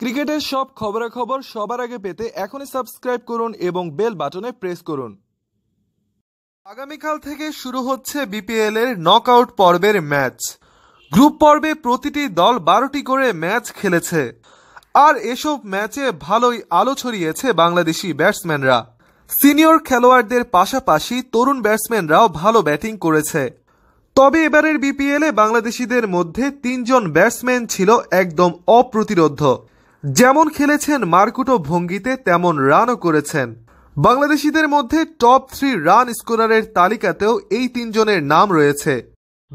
ক্রিকেটের সব খবরাখবর সবার আগে পেতে এখনই সাবস্ক্রাইব করুন এবং বেল বাটনে প্রেস করুন আগামীকাল থেকে শুরু হচ্ছে বিপিএল এর নকআউট পর্বের ম্যাচ গ্রুপ পর্বে প্রতিটি দল বারোটি করে ম্যাচ খেলেছে আর এসব ম্যাচে ভালোই আলো ছড়িয়েছে বাংলাদেশি ব্যাটসম্যানরা সিনিয়র খেলোয়াড়দের পাশাপাশি তরুণ ব্যাটসম্যানরাও ভালো ব্যাটিং করেছে তবে এবারের বিপিএলে বাংলাদেশিদের মধ্যে তিনজন ব্যাটসম্যান ছিল একদম অপ্রতিরোধ্য যেমন খেলেছেন মার্কুটো ভঙ্গিতে তেমন রানও করেছেন বাংলাদেশিদের মধ্যে টপ থ্রি রান স্কোরারের তালিকাতেও এই তিনজনের নাম রয়েছে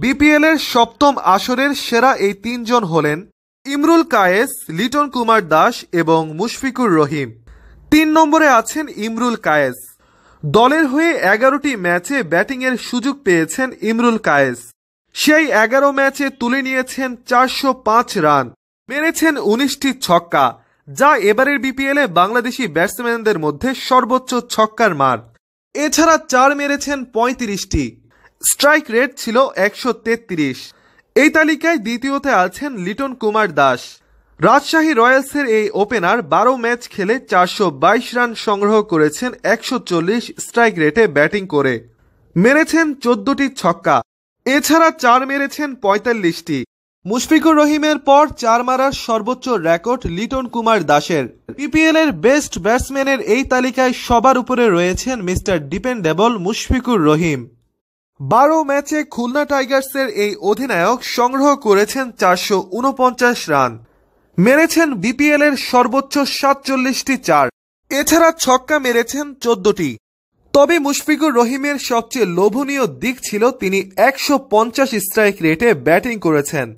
বিপিএলের সপ্তম আসরের সেরা এই তিনজন হলেন ইমরুল কায়েস লিটন কুমার দাস এবং মুশফিকুর রহিম তিন নম্বরে আছেন ইমরুল কায়েস দলের হয়ে এগারোটি ম্যাচে ব্যাটিংয়ের সুযোগ পেয়েছেন ইমরুল কায়েস সেই এগারো ম্যাচে তুলে নিয়েছেন চারশো পাঁচ রান মেরেছেন উনিশটি ছক্কা যা এবারের বিপিএলে বাংলাদেশি ব্যাটসম্যানদের মধ্যে সর্বোচ্চ ছক্কার মার এছাড়া চার মেরেছেন পঁয়ত্রিশটি স্ট্রাইক রেট ছিল একশো তেত্রিশ এই তালিকায় দ্বিতীয়তে আছেন লিটন কুমার দাস রাজশাহী রয়্যালসের এই ওপেনার বারো ম্যাচ খেলে চারশো বাইশ রান সংগ্রহ করেছেন একশো চল্লিশ স্ট্রাইক রেটে ব্যাটিং করে মেরেছেন চোদ্দটি ছক্কা এছাড়া চার মেরেছেন পঁয়তাল্লিশটি মুশফিকুর রহিমের পর চার মারার সর্বোচ্চ রেকর্ড লিটন কুমার দাসের পিপিএল e এর বেস্ট ব্যাটসম্যানের এই তালিকায় সবার উপরে রয়েছেন মিস্টার ডিপেন্ডেবল মুশফিকুর রহিম বারো ম্যাচে খুলনা টাইগার্সের এই অধিনায়ক সংগ্রহ করেছেন চারশো উনপঞ্চাশ রান মেরেছেন বিপিএল এর সর্বোচ্চ সাতচল্লিশটি চার এছাড়া ছক্কা মেরেছেন চোদ্দটি তবে মুশফিকুর রহিমের সবচেয়ে লোভনীয় দিক ছিল তিনি একশো পঞ্চাশ স্ট্রাইক রেটে ব্যাটিং করেছেন